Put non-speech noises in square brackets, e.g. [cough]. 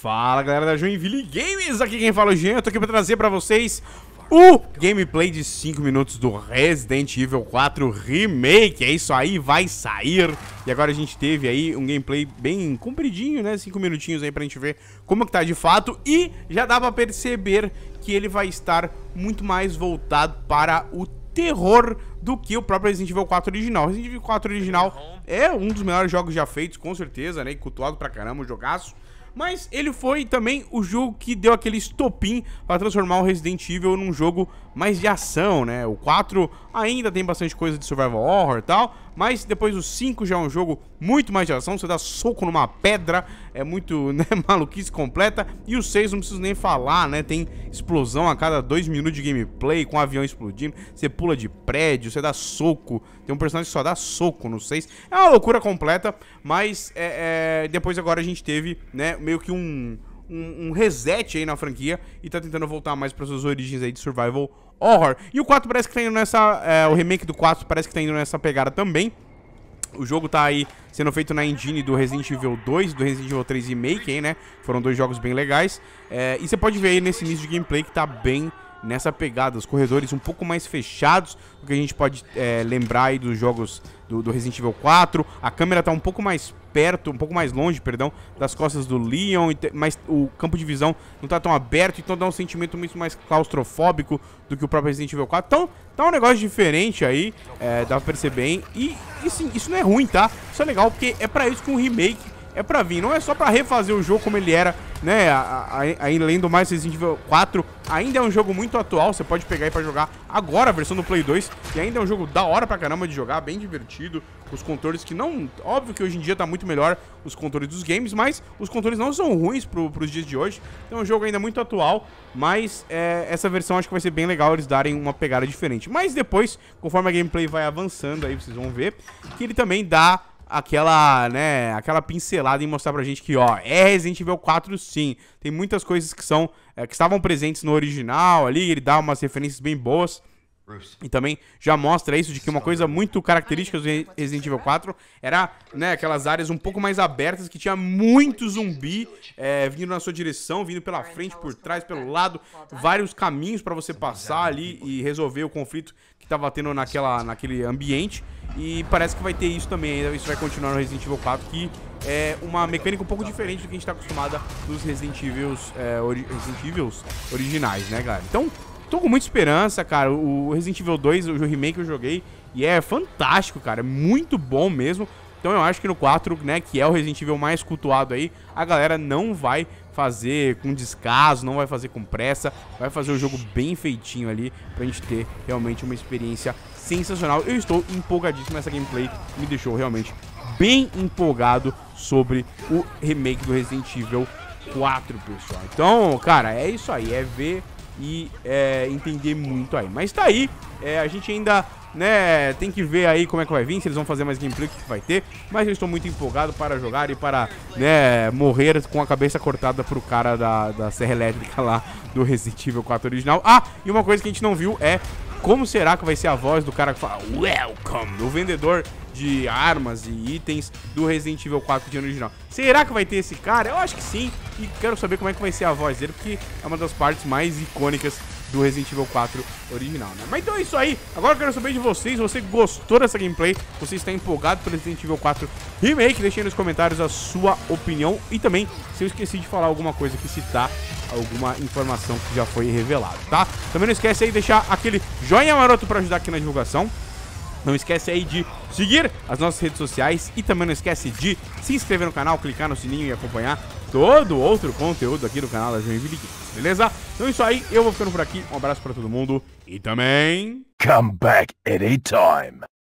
Fala galera da Joinville Games, aqui quem fala é o Jean, eu tô aqui pra trazer pra vocês o gameplay de 5 minutos do Resident Evil 4 Remake, é isso aí, vai sair. E agora a gente teve aí um gameplay bem compridinho, né, 5 minutinhos aí pra gente ver como que tá de fato. E já dá pra perceber que ele vai estar muito mais voltado para o terror do que o próprio Resident Evil 4 original. Resident Evil 4 original é um dos melhores jogos já feitos, com certeza, né, e cultuado pra caramba, o jogaço. Mas ele foi também o jogo que deu aquele estopim para transformar o Resident Evil num jogo mais de ação, né? O 4 ainda tem bastante coisa de survival horror e tal, mas depois o 5 já é um jogo muito mais de ação, você dá soco numa pedra, é muito, [laughs] né, maluquice completa, e o 6 não preciso nem falar, né, tem explosão a cada 2 minutos de gameplay, com o um avião explodindo, você pula de prédio, você dá soco, tem um personagem que só dá soco no 6, é uma loucura completa, mas é, é, depois agora a gente teve, né, meio que um... Um, um, reset aí na franquia e tá tentando voltar mais para suas origens aí de survival horror. E o 4 parece que tá indo nessa... É, o remake do 4 parece que tá indo nessa pegada também. O jogo tá aí sendo feito na engine do Resident Evil 2, do Resident Evil 3 Remake, hein, né? Foram dois jogos bem legais. É, e você pode ver aí nesse início de gameplay que tá bem nessa pegada, os corredores um pouco mais fechados do que a gente pode é, lembrar aí dos jogos do, do, Resident Evil 4. A câmera tá um pouco mais perto, um pouco mais longe, perdão, das costas do Leon, mas o campo de visão não tá tão aberto, então dá um sentimento muito mais claustrofóbico do que o próprio Resident Evil 4. Então, tá um negócio diferente aí, é, dá pra perceber bem. E, e sim, isso não é ruim, tá? Isso é legal, porque é pra isso que um remake é pra vir. Não é só pra refazer o jogo como ele era, né? Ainda lendo mais, Resident Evil 4 ainda é um jogo muito atual. Você pode pegar aí pra jogar agora a versão do Play 2. E ainda é um jogo da hora pra caramba de jogar, bem divertido. Os controles que não... Óbvio que hoje em dia tá muito melhor os controles dos games, mas os controles não são ruins pro, pros dias de hoje. Então é um jogo ainda muito atual, mas é, essa versão acho que vai ser bem legal eles darem uma pegada diferente. Mas depois, conforme a gameplay vai avançando aí, vocês vão ver, que ele também dá aquela, né, aquela pincelada em mostrar pra gente que, ó, é Resident Evil 4 sim. Tem muitas coisas que são, é, que estavam presentes no original ali, ele dá umas referências bem boas. E também já mostra isso de que uma coisa muito característica do Resident Evil 4 era né, aquelas áreas um pouco mais abertas que tinha muito zumbi é, vindo na sua direção, vindo pela frente, por trás, pelo lado, vários caminhos para você passar ali e resolver o conflito que estava tendo naquela, naquele ambiente. E parece que vai ter isso também isso vai continuar no Resident Evil 4, que é uma mecânica um pouco diferente do que a gente está acostumada dos Resident Evils, é, ori Resident Evils originais, né, galera? Então, Tô com muita esperança, cara. O Resident Evil 2, o remake eu joguei, e é fantástico, cara. É muito bom mesmo. Então eu acho que no 4, né, que é o Resident Evil mais cultuado aí, a galera não vai fazer com descaso, não vai fazer com pressa, vai fazer o jogo bem feitinho ali pra gente ter realmente uma experiência sensacional. Eu estou empolgadíssimo, essa gameplay me deixou realmente bem empolgado sobre o remake do Resident Evil 4, pessoal. Então, cara, é isso aí, é ver e é, entender muito aí. Mas tá aí, é, a gente ainda né, tem que ver aí como é que vai vir, se eles vão fazer mais gameplay, o que, que vai ter. Mas eu estou muito empolgado para jogar e para, né, morrer com a cabeça cortada pro cara da, da Serra Elétrica lá do Resident Evil 4 original. Ah, e uma coisa que a gente não viu é como será que vai ser a voz do cara que fala Welcome, do vendedor de armas e itens do Resident Evil 4 de original. Será que vai ter esse cara? Eu acho que sim. E quero saber como é que vai ser a voz dele, porque é uma das partes mais icônicas do Resident Evil 4 original, né? Mas então é isso aí. Agora eu quero saber de vocês. Você gostou dessa gameplay? Você está empolgado pelo Resident Evil 4 Remake? Deixe aí nos comentários a sua opinião. E também, se eu esqueci de falar alguma coisa, que citar tá, alguma informação que já foi revelada, tá? Também não esquece aí de deixar aquele joinha maroto para ajudar aqui na divulgação. Não esquece aí de seguir as nossas redes sociais e também não esquece de se inscrever no canal, clicar no sininho e acompanhar todo outro conteúdo aqui do canal da Joinville Games, beleza? Então é isso aí, eu vou ficando por aqui, um abraço para todo mundo e também... Come back anytime!